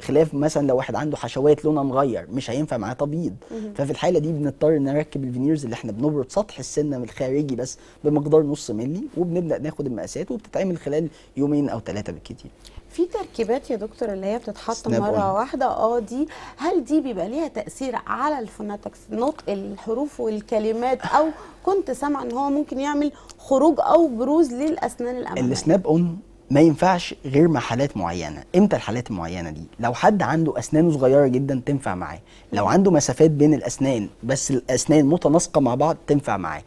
خلاف مثلا لو واحد عنده حشوات لونها مغير مش هينفع معاه تبييض ففي الحاله دي بنضطر نركب الفينيرز اللي احنا بنبرد سطح السنه من الخارجي بس بمقدار نص ملي وبنبدا ناخد المقاسات وبتتعمل خلال يومين او ثلاثه بالكتير في تركيبات يا دكتور اللي هي بتتحط مره واحده اه دي هل دي بيبقى ليها تاثير على الفوناتكس نطق الحروف والكلمات او كنت سامعه ان هو ممكن يعمل خروج او بروز للاسنان الاماميه السناب اون ما ينفعش غير مع حالات معينه امتى الحالات المعينه دي لو حد عنده اسنانه صغيره جدا تنفع معاه لو عنده مسافات بين الاسنان بس الاسنان متناسقه مع بعض تنفع معاه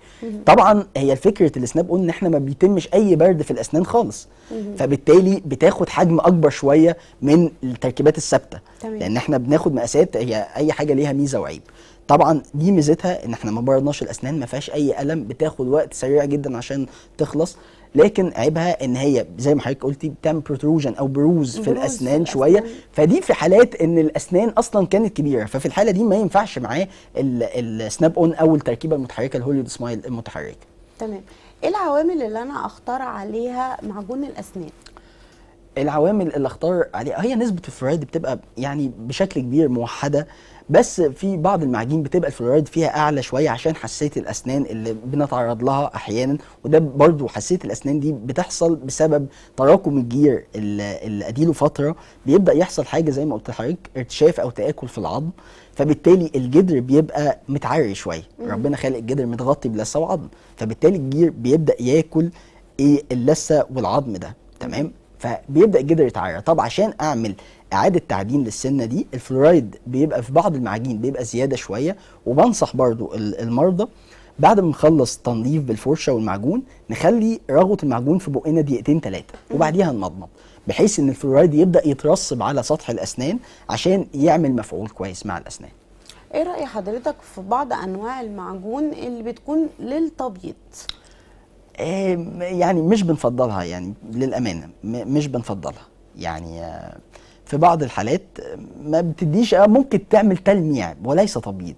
طبعا هي فكره السناب اون ان احنا ما بيتمش اي برد في الاسنان خالص فبالتالي بتاخد حجم اكبر شويه من التركيبات الثابته لان احنا بناخد مقاسات هي اي حاجه ليها ميزه وعيب طبعا دي ميزتها ان احنا ما بردناش الاسنان ما فيهاش اي الم بتاخد وقت سريع جدا عشان تخلص لكن عيبها ان هي زي ما حضرتك قلتي بتعمل بروتروجن او بروز في الاسنان شويه فدي في حالات ان الاسنان اصلا كانت كبيره ففي الحاله دي ما ينفعش معاه السناب اون او التركيبه المتحركه الهوليود سمايل المتحركه تمام ايه العوامل اللي انا اختار عليها معجون الاسنان العوامل اللي اختار عليها هي نسبه الفرويد بتبقى يعني بشكل كبير موحده بس في بعض المعاجين بتبقى الفلورايد فيها اعلى شويه عشان حساسيه الاسنان اللي بنتعرض لها احيانا وده برضو حساسيه الاسنان دي بتحصل بسبب تراكم الجير اللي اديله فتره بيبدا يحصل حاجه زي ما قلت لحضرتك ارتشاف او تاكل في العظم فبالتالي الجدر بيبقى متعري شويه ربنا خالق الجدر متغطي بلثه وعظم فبالتالي الجير بيبدا ياكل ايه اللثه والعظم ده تمام فبيبدا الجدر يتعرى طب عشان اعمل اعاده تعدين للسنه دي الفلورايد بيبقى في بعض المعاجين بيبقى زياده شويه وبنصح برضو المرضى بعد ما نخلص تنظيف بالفرشه والمعجون نخلي رغوه المعجون في بقنا دقيقتين ثلاثه وبعديها نمضمض بحيث ان الفلورايد يبدا يترسب على سطح الاسنان عشان يعمل مفعول كويس مع الاسنان ايه راي حضرتك في بعض انواع المعجون اللي بتكون للتبييض يعني مش بنفضلها يعني للامانه مش بنفضلها يعني آه، في بعض الحالات ما بتديش آه، ممكن تعمل تلميع وليس تبييض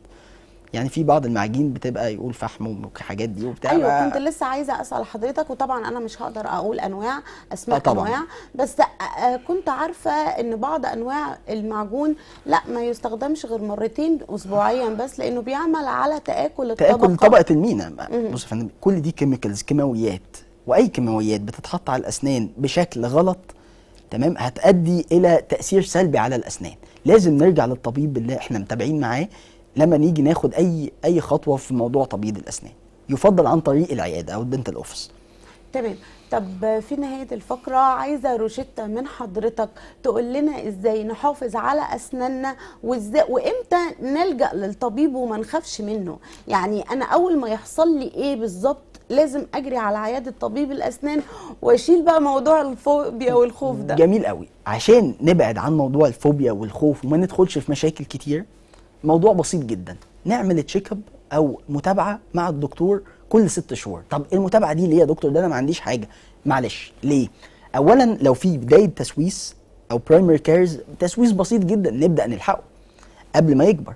يعني في بعض المعاجين بتبقى يقول فحم وحاجات دي وبتاع ايوه كنت لسه عايزه اسال حضرتك وطبعا انا مش هقدر اقول انواع اسماء آه، طبعا. انواع بس آه، كنت عارفه ان بعض انواع المعجون لا ما يستخدمش غير مرتين اسبوعيا بس لانه بيعمل على تاكل الطبقه تاكل طبقه المينا بص يا فندم كل دي كيميكالز كيماويات واي كيماويات بتتحط على الاسنان بشكل غلط تمام هتؤدي الى تاثير سلبي على الاسنان لازم نرجع للطبيب اللي احنا متابعين معاه لما نيجي ناخد اي اي خطوه في موضوع تبييض الاسنان يفضل عن طريق العياده او الدنتال اوفيس تمام طب في نهايه الفقره عايزه روشيتا من حضرتك تقول لنا ازاي نحافظ على اسناننا وازاي وامتى نلجا للطبيب وما نخافش منه يعني انا اول ما يحصل لي ايه بالظبط لازم اجري على عياده طبيب الاسنان واشيل بقى موضوع الفوبيا والخوف ده جميل قوي عشان نبعد عن موضوع الفوبيا والخوف وما ندخلش في مشاكل كتير موضوع بسيط جدا نعمل تشيك اب او متابعه مع الدكتور كل ست شهور طب المتابعه دي ليه يا دكتور ده انا ما عنديش حاجه معلش ليه اولا لو في بدايه تسويس او برايمري كيرز تسويس بسيط جدا نبدا نلحقه قبل ما يكبر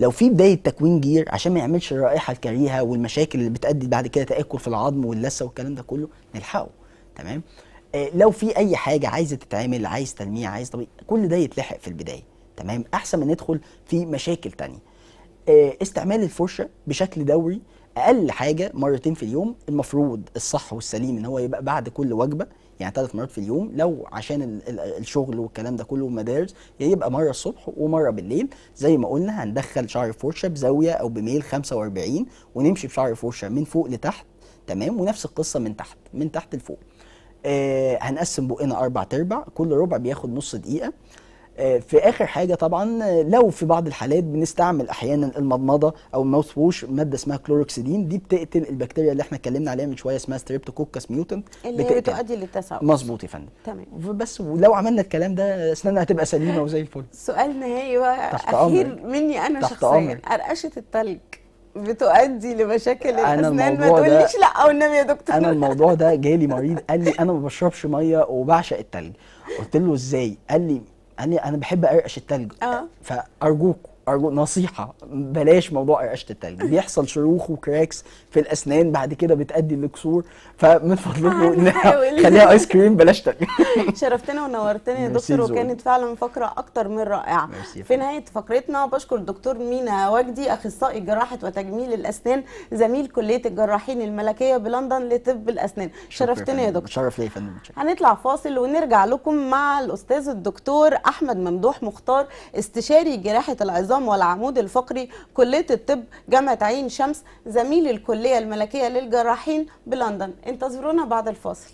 لو في بدايه تكوين جير عشان ما يعملش الرائحه الكريهه والمشاكل اللي بتؤدي بعد كده تاكل في العظم واللثه والكلام ده كله نلحقه تمام آه، لو في اي حاجه عايزه تتعمل عايز تلميع عايز طبي كل ده يتلحق في البدايه تمام احسن ما ندخل في مشاكل تانية آه، استعمال الفرشه بشكل دوري اقل حاجه مرتين في اليوم المفروض الصح والسليم ان هو يبقى بعد كل وجبه يعني ثلاث مرات في اليوم لو عشان الشغل والكلام ده كله والمدارس يبقى مره الصبح ومره بالليل زي ما قلنا هندخل شعر الفرشه بزاويه او بميل 45 ونمشي بشعر الفرشه من فوق لتحت تمام ونفس القصه من تحت من تحت لفوق آه هنقسم بقنا اربع تربع كل ربع بياخد نص دقيقه في اخر حاجه طبعا لو في بعض الحالات بنستعمل احيانا المضمضه او الماوث ووش ماده اسمها كلوروكسيدين دي بتقتل البكتيريا اللي احنا اتكلمنا عليها من شويه اسمها ستريبتوكوكس ميوتنت اللي بتقتل. بتؤدي للتسوس مظبوط يا فندم تمام بس ولو عملنا الكلام ده اسناننا هتبقى سليمه وزي الفل سؤال نهائي واخير مني انا تحت شخصيا أمر. قرقشه التلج بتؤدي لمشاكل الاسنان ما تقوليش لا او النبي يا دكتور انا الموضوع ده جالي مريض قال لي انا ما بشربش ميه وبعشق التلج قلت له ازاي قال لي انا انا بحب ارقش التلج آه. فارجوكوا ارجو نصيحه بلاش موضوع قرقشه التلج بيحصل شروخ وكراكس في الاسنان بعد كده بتادي لكسور فمن فضلكم آه، خليها ايس كريم بلاش تلج شرفتنا ونورتنا يا دكتور وكانت فعلا فقره اكتر من رائعه في نهايه فقرتنا بشكر الدكتور مينا وجدي اخصائي جراحه وتجميل الاسنان زميل كليه الجراحين الملكيه بلندن لطب الاسنان شرفتنا يا دكتور شرف ليا يا فندم هنطلع فاصل ونرجع لكم مع الاستاذ الدكتور احمد ممدوح مختار استشاري جراحه العظام العظام والعمود الفقري كليه الطب جامعه عين شمس زميل الكليه الملكيه للجراحين بلندن انتظرونا بعد الفاصل